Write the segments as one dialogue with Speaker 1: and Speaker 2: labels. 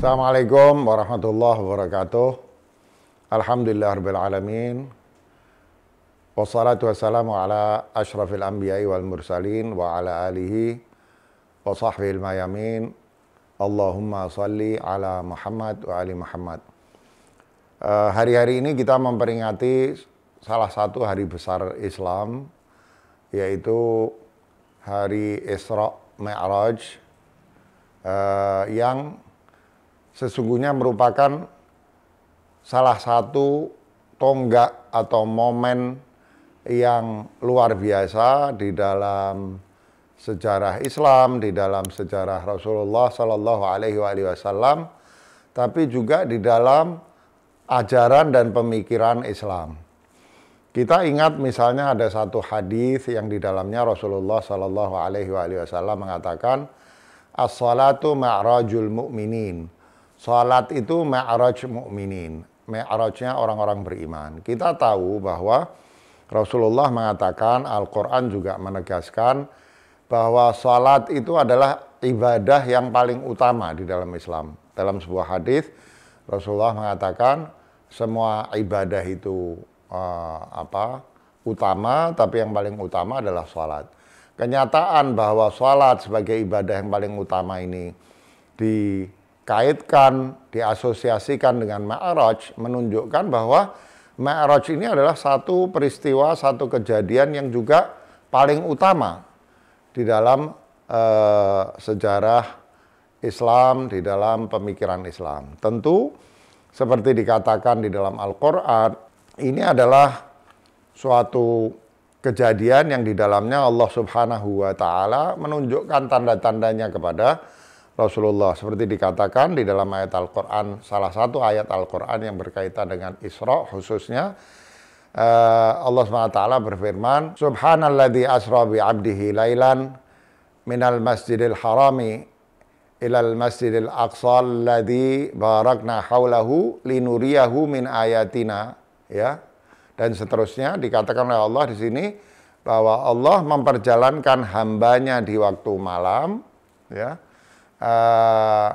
Speaker 1: Assalamualaikum warahmatullahi wabarakatuh. Alhamdulillahirrabbilalamin. Wassalatu wassalamu ala ashrafil anbiya'i wal mursalin wa ala alihi wa sahbihi al mayamin. Allahumma salli ala Muhammad wa ali Muhammad. Eh, hari-hari ini kita memperingati salah satu hari besar Islam yaitu hari Isra Mi'raj eh, yang sesungguhnya merupakan salah satu tonggak atau momen yang luar biasa di dalam sejarah Islam, di dalam sejarah Rasulullah Shallallahu Alaihi Wasallam, tapi juga di dalam ajaran dan pemikiran Islam. Kita ingat misalnya ada satu hadis yang di dalamnya Rasulullah Shallallahu Alaihi Wasallam mengatakan as-salatu ma'rajul mu'minin. Salat itu ma'raj mu'minin. Ma'rajnya orang-orang beriman. Kita tahu bahwa Rasulullah mengatakan Al-Quran juga menegaskan bahwa salat itu adalah ibadah yang paling utama di dalam Islam. Dalam sebuah hadis Rasulullah mengatakan semua ibadah itu uh, apa utama, tapi yang paling utama adalah sholat. Kenyataan bahwa sholat sebagai ibadah yang paling utama ini dikaitkan, diasosiasikan dengan Ma'raj, menunjukkan bahwa Ma'raj ini adalah satu peristiwa, satu kejadian yang juga paling utama di dalam uh, sejarah Islam, di dalam pemikiran Islam. Tentu seperti dikatakan di dalam Al-Quran, ini adalah suatu kejadian yang di dalamnya Allah Subhanahu wa taala menunjukkan tanda-tandanya kepada Rasulullah seperti dikatakan di dalam ayat Al-Qur'an salah satu ayat Al-Qur'an yang berkaitan dengan Isra khususnya eh, Allah Subhanahu wa taala berfirman subhanalladzi asra bi 'abdihi lailan minal masjidil harami ilal masjidil aqsa alladhi barakna hawlahu linuriyahu min ayatina ya dan seterusnya dikatakan oleh Allah di sini bahwa Allah memperjalankan hambanya di waktu malam ya uh,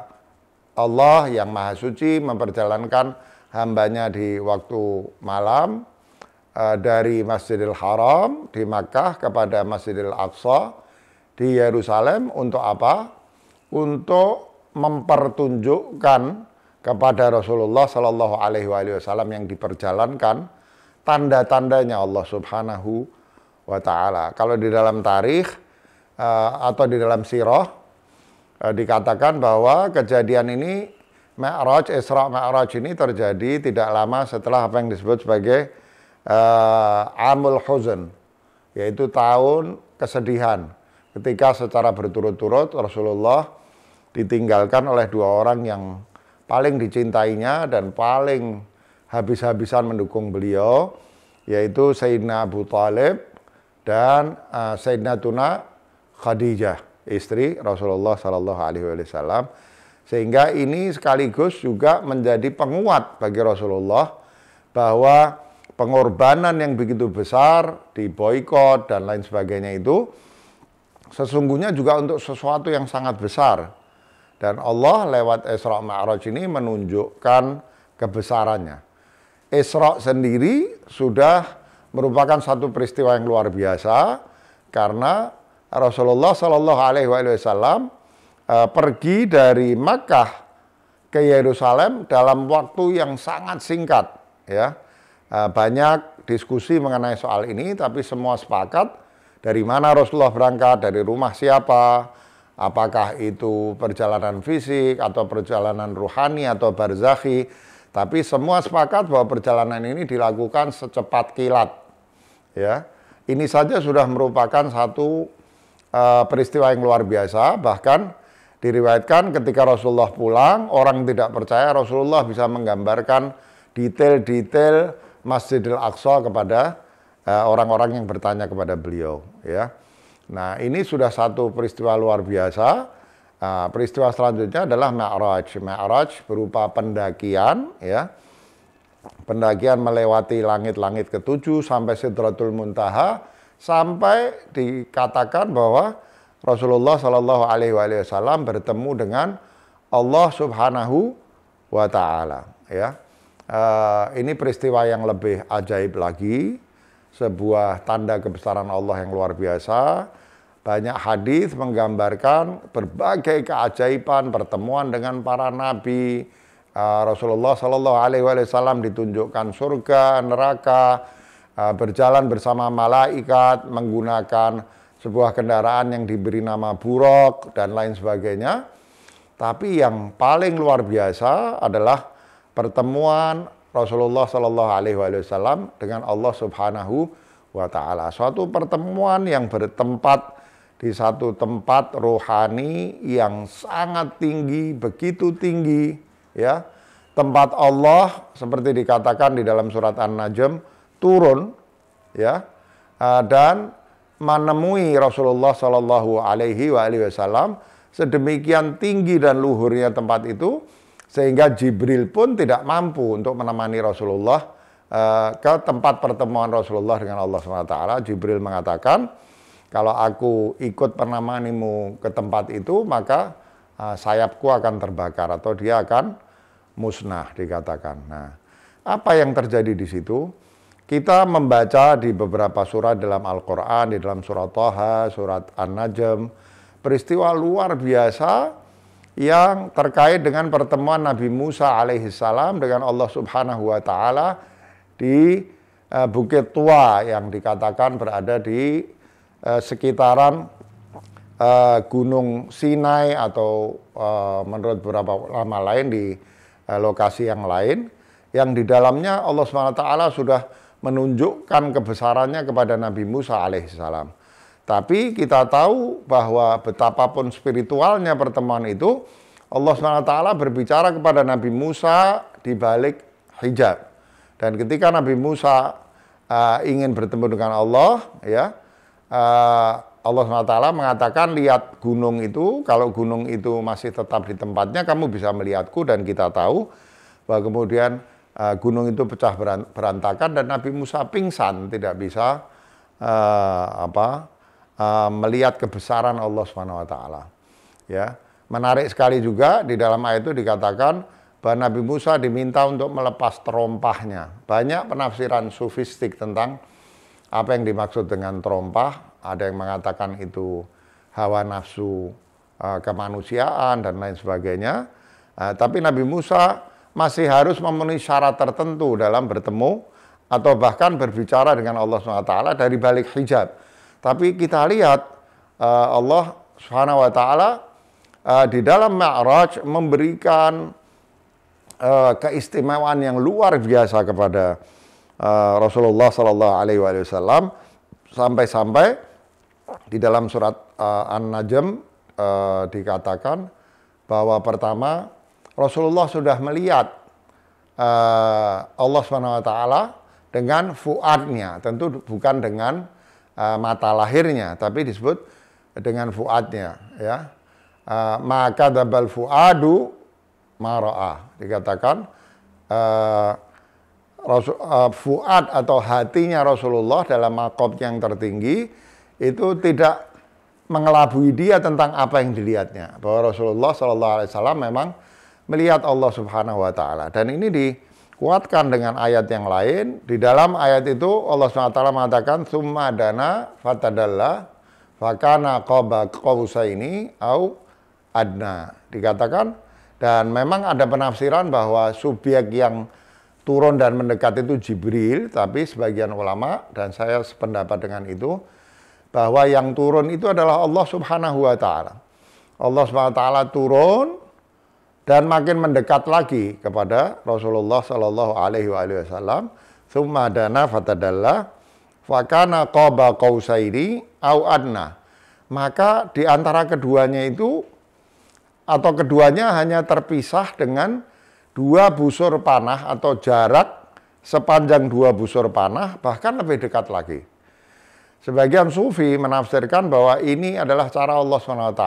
Speaker 1: Allah yang maha suci memperjalankan hambanya di waktu malam uh, dari Masjidil Haram di Makkah kepada Masjidil Aqsa di Yerusalem untuk apa? untuk mempertunjukkan kepada Rasulullah Shallallahu Alaihi Wasallam yang diperjalankan tanda-tandanya Allah Subhanahu wa taala. Kalau di dalam tarikh eh, atau di dalam sirah eh, dikatakan bahwa kejadian ini Ma'raj Isra Ma'raj ini terjadi tidak lama setelah apa yang disebut sebagai uh, Amul Huzn yaitu tahun kesedihan ketika secara berturut-turut Rasulullah ditinggalkan oleh dua orang yang paling dicintainya dan paling habis-habisan mendukung beliau yaitu Sayyidina Abu Talib dan uh, eh, Sayyidina Tuna Khadijah istri Rasulullah Sallallahu Alaihi Wasallam sehingga ini sekaligus juga menjadi penguat bagi Rasulullah bahwa pengorbanan yang begitu besar di boykot dan lain sebagainya itu sesungguhnya juga untuk sesuatu yang sangat besar dan Allah lewat Isra Ma'raj ini menunjukkan kebesarannya. Isra sendiri sudah merupakan satu peristiwa yang luar biasa karena Rasulullah Shallallahu Alaihi Wasallam e, pergi dari Makkah ke Yerusalem dalam waktu yang sangat singkat. Ya, e, banyak diskusi mengenai soal ini, tapi semua sepakat dari mana Rasulullah berangkat, dari rumah siapa, apakah itu perjalanan fisik atau perjalanan ruhani atau barzahi tapi semua sepakat bahwa perjalanan ini dilakukan secepat kilat. Ya, ini saja sudah merupakan satu uh, peristiwa yang luar biasa. Bahkan diriwayatkan ketika Rasulullah pulang, orang tidak percaya Rasulullah bisa menggambarkan detail-detail Masjidil Aqsa kepada eh, orang-orang uh, yang bertanya kepada beliau. Ya. Nah ini sudah satu peristiwa luar biasa. Nah, peristiwa selanjutnya adalah Ma'raj. Ma'raj berupa pendakian, ya. Pendakian melewati langit-langit ketujuh sampai Sidratul Muntaha sampai dikatakan bahwa Rasulullah Shallallahu Alaihi Wasallam bertemu dengan Allah Subhanahu wa Ta'ala. Ya, uh, ini peristiwa yang lebih ajaib lagi sebuah tanda kebesaran Allah yang luar biasa. Banyak hadis menggambarkan berbagai keajaiban pertemuan dengan para nabi. Ah, Rasulullah Shallallahu Alaihi Wasallam ditunjukkan surga, neraka, ah, berjalan bersama malaikat, menggunakan sebuah kendaraan yang diberi nama buruk dan lain sebagainya. Tapi yang paling luar biasa adalah pertemuan Rasulullah Shallallahu Alaihi Wasallam dengan Allah Subhanahu wa Ta'ala. Suatu pertemuan yang bertempat di satu tempat rohani yang sangat tinggi, begitu tinggi, ya. Tempat Allah seperti dikatakan di dalam surat An-Najm turun, ya, ah, dan menemui Rasulullah Shallallahu Alaihi Wasallam sedemikian tinggi dan luhurnya tempat itu sehingga Jibril pun tidak mampu untuk menemani Rasulullah eh, ke tempat pertemuan Rasulullah dengan Allah SWT. Jibril mengatakan, kalau aku ikut penamanimu ke tempat itu, maka eh, sayapku akan terbakar atau dia akan musnah dikatakan. Nah, apa yang terjadi di situ? Kita membaca di beberapa surat dalam Al-Quran, di dalam surat Toha, surat An-Najm, peristiwa luar biasa yang terkait dengan pertemuan Nabi Musa alaihissalam dengan Allah Subhanahu wa taala di uh, Bukit Tua yang dikatakan berada di uh, sekitaran uh, Gunung Sinai atau uh, menurut beberapa ulama lain di uh, lokasi yang lain yang di dalamnya Allah Subhanahu wa taala sudah menunjukkan kebesarannya kepada Nabi Musa alaihissalam. Tapi kita tahu bahwa betapapun spiritualnya pertemuan itu, Allah SWT berbicara kepada Nabi Musa di balik hijab. Dan ketika Nabi Musa uh, ingin bertemu dengan Allah, ya, uh, Allah SWT mengatakan lihat gunung itu, kalau gunung itu masih tetap di tempatnya, kamu bisa melihatku dan kita tahu bahwa kemudian uh, gunung itu pecah berantakan dan Nabi Musa pingsan tidak bisa uh, apa Eh, melihat kebesaran Allah Subhanahu wa taala. Ya. Menarik sekali juga di dalam ayat itu dikatakan bahwa Nabi Musa diminta untuk melepas terompahnya. Banyak penafsiran sufistik tentang apa yang dimaksud dengan terompah. Ada yang mengatakan itu hawa nafsu eh, kemanusiaan dan lain sebagainya. Eh, tapi Nabi Musa masih harus memenuhi syarat tertentu dalam bertemu atau bahkan berbicara dengan Allah SWT dari balik hijab. Tapi kita lihat eh, Allah Subhanahu wa taala eh, di dalam Mi'raj memberikan eh, keistimewaan yang luar biasa kepada Rasulullah sallallahu alaihi wasallam sampai-sampai di dalam surat An-Najm dikatakan bahwa pertama Rasulullah sudah melihat Allah Subhanahu wa taala dengan fuadnya, tentu bukan dengan Eh, mata lahirnya, tapi disebut dengan fuadnya. Ya. Eh, maka dabal fuadu maroah dikatakan eh, Rasul, fuad atau hatinya Rasulullah dalam makob yang tertinggi itu tidak mengelabui dia tentang apa yang dilihatnya bahwa Rasulullah Shallallahu Alaihi Wasallam memang melihat Allah Subhanahu Wa Taala dan ini di kuatkan dengan ayat yang lain. Di dalam ayat itu Allah SWT mengatakan summa dana fatadalla fakana qaba qausaini au adna. Dikatakan dan memang ada penafsiran bahwa subjek yang turun dan mendekat itu Jibril, tapi sebagian ulama dan saya sependapat dengan itu bahwa yang turun itu adalah Allah Subhanahu wa taala. Allah swt turun dan makin mendekat lagi kepada Rasulullah Shallallahu Alaihi Wasallam. Thumma dana fatadalla fakana qaba qausairi au adna. Maka di antara keduanya itu atau keduanya hanya terpisah dengan dua busur panah atau jarak sepanjang dua busur panah bahkan lebih dekat lagi. Sebagian sufi menafsirkan bahwa ini adalah cara Allah SWT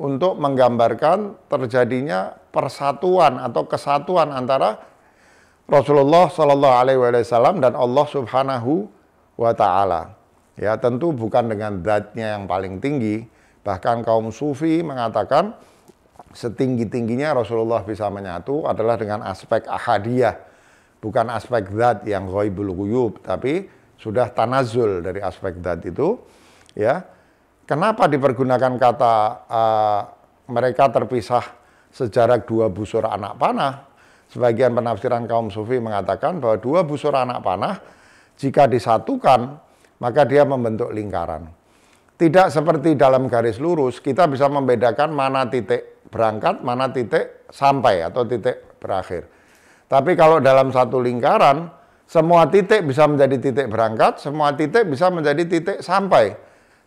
Speaker 1: untuk menggambarkan terjadinya persatuan atau kesatuan antara Rasulullah Shallallahu Alaihi Wasallam dan Allah Subhanahu wa taala. Ya, tentu bukan dengan zatnya yang paling tinggi, bahkan kaum sufi mengatakan setinggi-tingginya Rasulullah bisa menyatu adalah dengan aspek ahadiyah, bukan aspek zat yang ghaibul guyub, tapi sudah tanazul dari aspek dat itu ya kenapa dipergunakan kata uh, mereka terpisah sejarah dua busur anak panah sebagian penafsiran kaum sufi mengatakan bahwa dua busur anak panah jika disatukan maka dia membentuk lingkaran tidak seperti dalam garis lurus kita bisa membedakan mana titik berangkat mana titik sampai atau titik berakhir tapi kalau dalam satu lingkaran semua titik bisa menjadi titik berangkat, semua titik bisa menjadi titik sampai.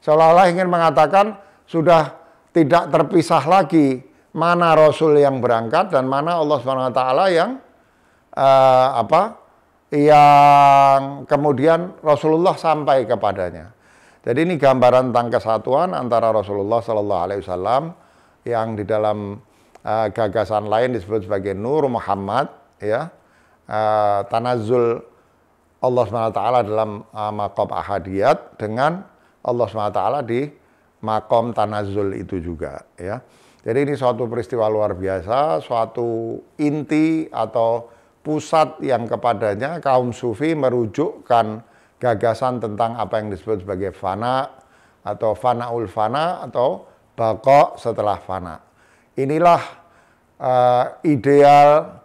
Speaker 1: Seolah-olah ingin mengatakan sudah tidak terpisah lagi mana Rasul yang berangkat dan mana Allah Subhanahu Wa Taala yang uh, apa yang kemudian Rasulullah sampai kepadanya. Jadi ini gambaran tentang kesatuan antara Rasulullah Shallallahu Alaihi Wasallam yang di dalam uh, gagasan lain disebut sebagai Nur Muhammad, ya uh, tanazul Allah SWT dalam uh, eh, makom ahadiyat dengan Allah SWT di makom tanazul itu juga ya. Jadi ini suatu peristiwa luar biasa, suatu inti atau pusat yang kepadanya kaum sufi merujukkan gagasan tentang apa yang disebut sebagai fana atau fanaul fana atau bakok setelah fana. Inilah uh, ideal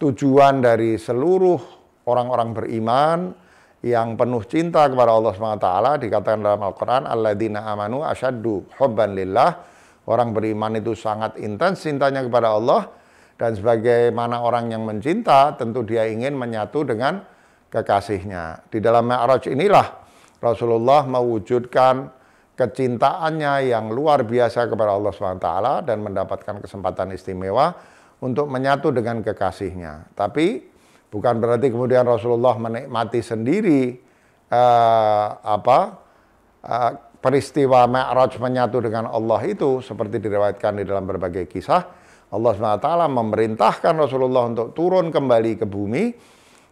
Speaker 1: tujuan dari seluruh orang-orang beriman yang penuh cinta kepada Allah SWT dikatakan dalam Al-Quran alladzina amanu asyaddu hubban lillah orang beriman itu sangat intens cintanya kepada Allah dan sebagaimana orang yang mencinta tentu dia ingin menyatu dengan kekasihnya di dalam Mi'raj inilah Rasulullah mewujudkan kecintaannya yang luar biasa kepada Allah SWT dan mendapatkan kesempatan istimewa untuk menyatu dengan kekasihnya. Tapi bukan berarti kemudian Rasulullah menikmati sendiri uh, apa uh, peristiwa Ma'raj menyatu dengan Allah itu seperti diriwayatkan di dalam berbagai kisah. Allah SWT memerintahkan Rasulullah untuk turun kembali ke bumi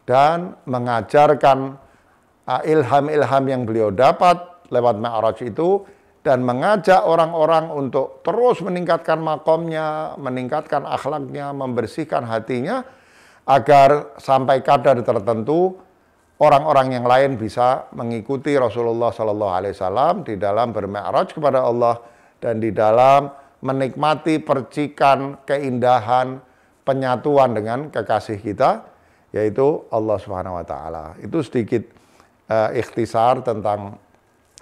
Speaker 1: dan mengajarkan eh, ilham-ilham yang beliau dapat lewat Ma'raj itu dan mengajak orang-orang untuk terus meningkatkan makomnya, meningkatkan akhlaknya, membersihkan hatinya agar sampai kadar tertentu orang-orang yang lain bisa mengikuti Rasulullah Sallallahu Alaihi Wasallam di dalam bermi'raj kepada Allah dan di dalam menikmati percikan keindahan penyatuan dengan kekasih kita yaitu Allah Subhanahu Wa Taala itu sedikit uh, ikhtisar tentang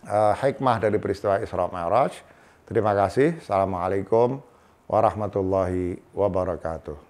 Speaker 1: uh, hikmah dari peristiwa Isra Mi'raj. Terima kasih. Assalamualaikum warahmatullahi wabarakatuh.